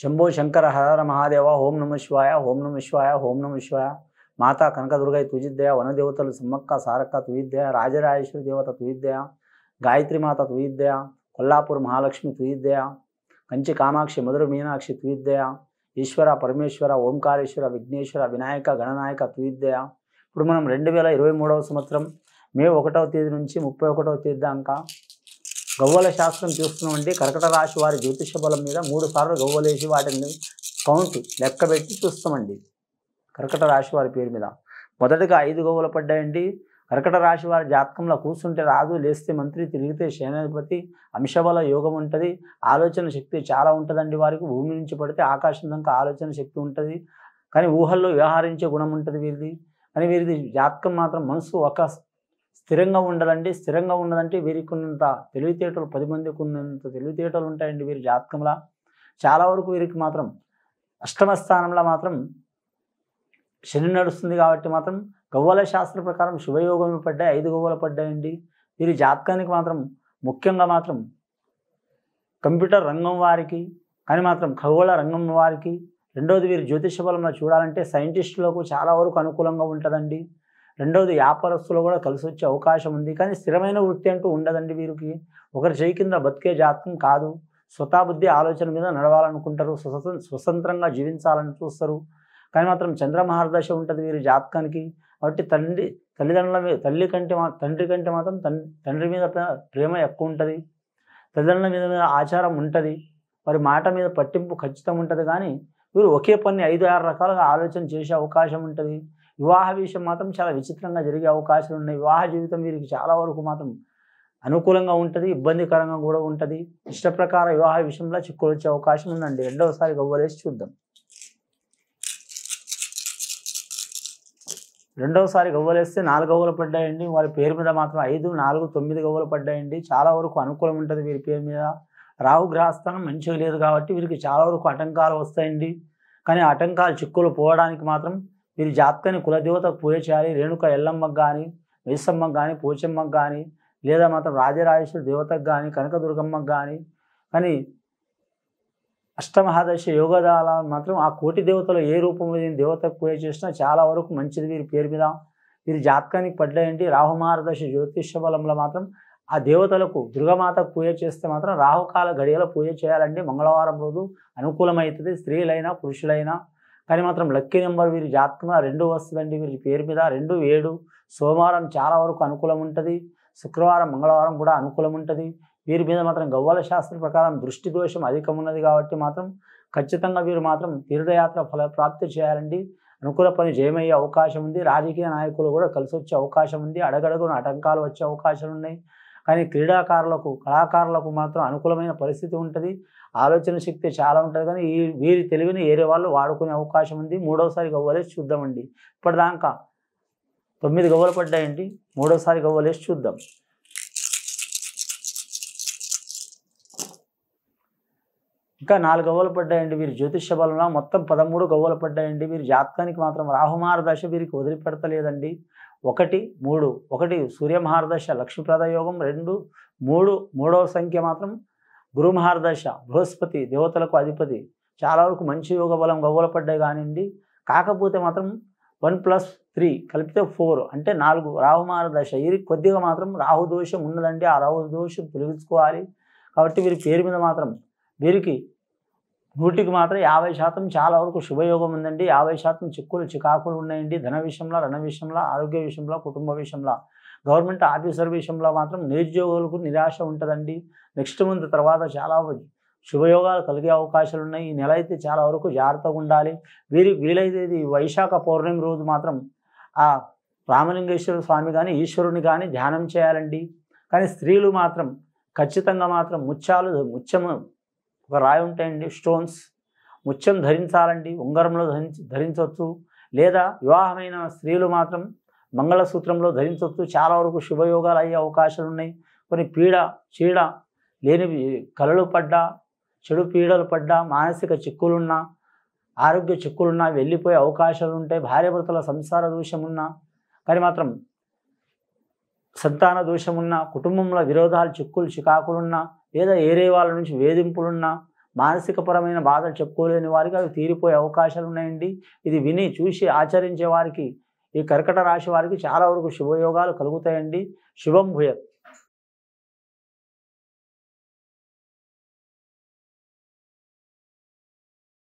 శంభో శంకర హర మహాదేవ ఓం నమ శివాయ ఓం నమ శివాయ ఓం నమ శివాయ మాతా కనకదుర్గై తుజిద్దయ వనదేవతలు సమ్మక్క సారక్క తుయిద్దయ రాజరాజేశ్వరి దేవత తుయిద్దయ మాత తుయిద్దయ కొల్లాపూర్ మహాలక్ష్మి తుయిద్దయ కంచి కామాక్షి మధుర మీనాక్షి తుయిద్దయ ఈశ్వర పరమేశ్వర ఓంకారేశ్వర విఘ్నేశ్వర వినాయక గణనాయక తుయిద్దయ ఇప్పుడు మనం రెండు వేల ఇరవై మూడవ సంవత్సరం మే ఒకటవ తేదీ నుంచి ముప్పై ఒకటవ తేదీ దాకా గవ్వల శాస్త్రం చూస్తున్నామంటే కర్కట రాశి వారి జ్యోతిష బలం మీద మూడు సార్లు గవ్వలేసి వాటిని కౌంట్ లెక్కబెట్టి చూస్తామండి కర్కట రాశి వారి పేరు మీద మొదటగా ఐదు గవ్వలు పడ్డాయండి కర్కట రాశి వారి జాతకంలో కూర్చుంటే రాదు లేస్తే మంత్రి తిరిగితే సేనాధిపతి అంశబల యోగం ఉంటుంది ఆలోచన శక్తి చాలా ఉంటుందండి వారికి భూమి నుంచి పడితే ఆకాశం దాకా ఆలోచన శక్తి ఉంటుంది కానీ ఊహల్లో వ్యవహరించే గుణం ఉంటుంది వీరిది కానీ వీరిది జాతకం మాత్రం మనసు ఒక స్థిరంగా ఉండాలండి స్థిరంగా ఉండదంటే వీరికి ఉన్నంత తెలివితేటలు పది మందికి ఉన్నంత తెలివితేటలు ఉంటాయండి వీరి జాతకంలా చాలా వరకు వీరికి మాత్రం అష్టమ స్థానంలో మాత్రం శని నడుస్తుంది కాబట్టి మాత్రం గవ్వల శాస్త్ర ప్రకారం శుభయోగం పడ్డాయి ఐదు గవ్వలు పడ్డాయండి వీరి జాతకానికి మాత్రం ముఖ్యంగా మాత్రం కంప్యూటర్ రంగం వారికి కానీ మాత్రం ఖగోళ రంగం వారికి రెండోది వీరి జ్యోతిష బలంలో చూడాలంటే సైంటిస్టులకు చాలా వరకు అనుకూలంగా ఉంటుందండి రెండవది వ్యాపారస్తులు కూడా కలిసి వచ్చే అవకాశం ఉంది కానీ స్థిరమైన వృత్తి అంటూ ఉండదండి వీరికి ఒకరి చేయి కింద బతికే జాతకం కాదు స్వతాబుద్ధి ఆలోచన మీద నడవాలనుకుంటారు స్వతంత్రంగా జీవించాలని చూస్తారు కానీ మాత్రం చంద్రమహారదశ ఉంటుంది వీరి జాతకానికి కాబట్టి తండ్రి తల్లిదండ్రుల తల్లి కంటే మా తండ్రి కంటే మాత్రం తండ్రి మీద ప్రేమ ఎక్కువ ఉంటుంది తల్లిదండ్రుల మీద మీద ఆచారం ఉంటుంది వారి మాట మీద పట్టింపు ఖచ్చితం ఉంటుంది కానీ వీరు ఒకే పని ఐదు ఆరు రకాలుగా ఆలోచన చేసే అవకాశం ఉంటుంది వివాహ విషయం మాత్రం చాలా విచిత్రంగా జరిగే అవకాశాలు ఉన్నాయి వివాహ జీవితం వీరికి చాలా వరకు మాత్రం అనుకూలంగా ఉంటుంది ఇబ్బందికరంగా కూడా ఉంటుంది ఇష్టప్రకార వివాహ విషయంలో చిక్కులు వచ్చే అవకాశం ఉందండి రెండవసారి గవ్వలేసి చూద్దాం రెండవసారి గవ్వలేస్తే నాలుగు గవ్వలు పడ్డాయండి వారి పేరు మీద మాత్రం ఐదు నాలుగు తొమ్మిది గవ్వలు పడ్డాయండి చాలా వరకు అనుకూలం ఉంటుంది వీరి పేరు మీద రాహు గ్రహస్థానం మంచిగా లేదు కాబట్టి వీరికి చాలా వరకు ఆటంకాలు వస్తాయండి కానీ ఆటంకాలు చిక్కులు పోవడానికి మాత్రం మీరు జాతకాన్ని కులదేవత పూజ చేయాలి రేణుక ఎల్లమ్మకు కానీ మేసమ్మకు కానీ పోచమ్మకు కానీ లేదా మాత్రం రాజరాజేశ్వరి దేవతకు కానీ కనకదుర్గమ్మకు కానీ కానీ అష్టమహాదశ యోగదాల మాత్రం ఆ కోటి దేవతల ఏ రూపంలో దేవతకు పూజ చేసినా చాలా వరకు మంచిది వీరి పేరు మీద వీరి జాతకానికి పడ్డాయండి రాహుమారదశ జ్యోతిష బలంలో మాత్రం ఆ దేవతలకు దుర్గమాతకు పూజ చేస్తే మాత్రం రాహుకాల గడియలో పూజ చేయాలండి మంగళవారం రోజు అనుకూలమవుతుంది స్త్రీలైనా పురుషులైనా కానీ మాత్రం లక్కీ నెంబర్ వీరి జాతకం రెండు వస్తుందండి వీరి పేరు మీద రెండు ఏడు సోమవారం చాలా వరకు అనుకూలం ఉంటుంది శుక్రవారం మంగళవారం కూడా అనుకూలం ఉంటుంది వీరి మీద మాత్రం గవ్వల శాస్త్ర ప్రకారం దృష్టి దోషం అధికం ఉన్నది కాబట్టి మాత్రం ఖచ్చితంగా వీరు మాత్రం తీర్థయాత్ర ఫల ప్రాప్తి చేయాలండి అనుకూల పని జయమయ్యే అవకాశం ఉంది రాజకీయ నాయకులు కూడా కలిసి వచ్చే అవకాశం ఉంది అడగడగున ఆటంకాలు వచ్చే అవకాశాలు ఉన్నాయి కానీ క్రీడాకారులకు కళాకారులకు మాత్రం అనుకూలమైన పరిస్థితి ఉంటుంది ఆలోచన శక్తి చాలా ఉంటుంది కానీ ఈ వీరి తెలివిని వేరే వాళ్ళు వాడుకునే అవకాశం ఉంది మూడవసారి గవ్వలేసి చూద్దామండి ఇప్పటిదాకా తొమ్మిది గవ్వలు పడ్డాయండి మూడవసారి గవ్వలేసి చూద్దాం ఇంకా నాలుగు గవ్వలు పడ్డాయండి వీరు జ్యోతిష బలంలో మొత్తం పదమూడు గవ్వలు పడ్డాయండి వీరి జాతకానికి మాత్రం రాహుమహారదశ వీరికి వదిలిపెడతలేదండి ఒకటి మూడు ఒకటి సూర్యమహారదశ లక్ష్మీప్రద యోగం రెండు మూడు మూడవ సంఖ్య మాత్రం గురుమహారదశ బృహస్పతి దేవతలకు అధిపతి చాలా వరకు మంచి యోగ బలం గవ్వలు పడ్డాయి కానివ్వండి కాకపోతే మాత్రం వన్ ప్లస్ త్రీ కలిపితే ఫోర్ అంటే నాలుగు రాహుమార దశ ఇది కొద్దిగా మాత్రం రాహు దోషం ఉన్నదండి ఆ రాహు దోషం తొలగించుకోవాలి కాబట్టి వీరి పేరు మీద మాత్రం వీరికి నూటికి మాత్రం యాభై శాతం చాలా వరకు శుభయోగం ఉందండి యాభై శాతం చిక్కులు చికాకులు ఉన్నాయండి ధన విషయంలో రణ విషయంలో ఆరోగ్య విషయంలో కుటుంబ విషయంలో గవర్నమెంట్ ఆఫీసర్ విషయంలో మాత్రం నిరుద్యోగులకు నిరాశ ఉంటుందండి నెక్స్ట్ మంత్ తర్వాత చాలా శుభయోగాలు కలిగే అవకాశాలు ఉన్నాయి ఈ నెల అయితే చాలా వరకు జాగ్రత్తగా ఉండాలి వీరికి వీలైతే ఇది వైశాఖ పౌర్ణమి రోజు మాత్రం ఆ రామలింగేశ్వర స్వామి కానీ ఈశ్వరుని కానీ ధ్యానం చేయాలండి కానీ స్త్రీలు మాత్రం ఖచ్చితంగా మాత్రం ముత్యాలు ముత్యము ఒక రాయి ఉంటాయండి స్టోన్స్ ముత్యం ధరించాలండి ఉంగరంలో ధరించి ధరించవచ్చు లేదా వివాహమైన స్త్రీలు మాత్రం మంగళసూత్రంలో ధరించవచ్చు చాలా వరకు శుభయోగాలు అయ్యే అవకాశాలు ఉన్నాయి కొన్ని పీడ చీడ లేని కళలు పడ్డా చెడు పీడలు పడ్డా మానసిక చిక్కులున్నా ఆరోగ్య చిక్కులున్నా వెళ్ళిపోయే అవకాశాలు ఉంటాయి భార్యభర్తల సంసార దోషం ఉన్నా కానీ మాత్రం సంతాన దోషమున్నా కుటుంబంలో విరోధాలు చిక్కులు చికాకులున్నా లేదా ఏరే వాళ్ళ నుంచి వేధింపులున్నా మానసికపరమైన బాధలు చెప్పుకోలేని వారికి అవి తీరిపోయే అవకాశాలు ఉన్నాయండి ఇది విని చూసి ఆచరించే వారికి ఈ కర్కట రాశి వారికి చాలా వరకు శుభయోగాలు కలుగుతాయండి శుభం భూయత్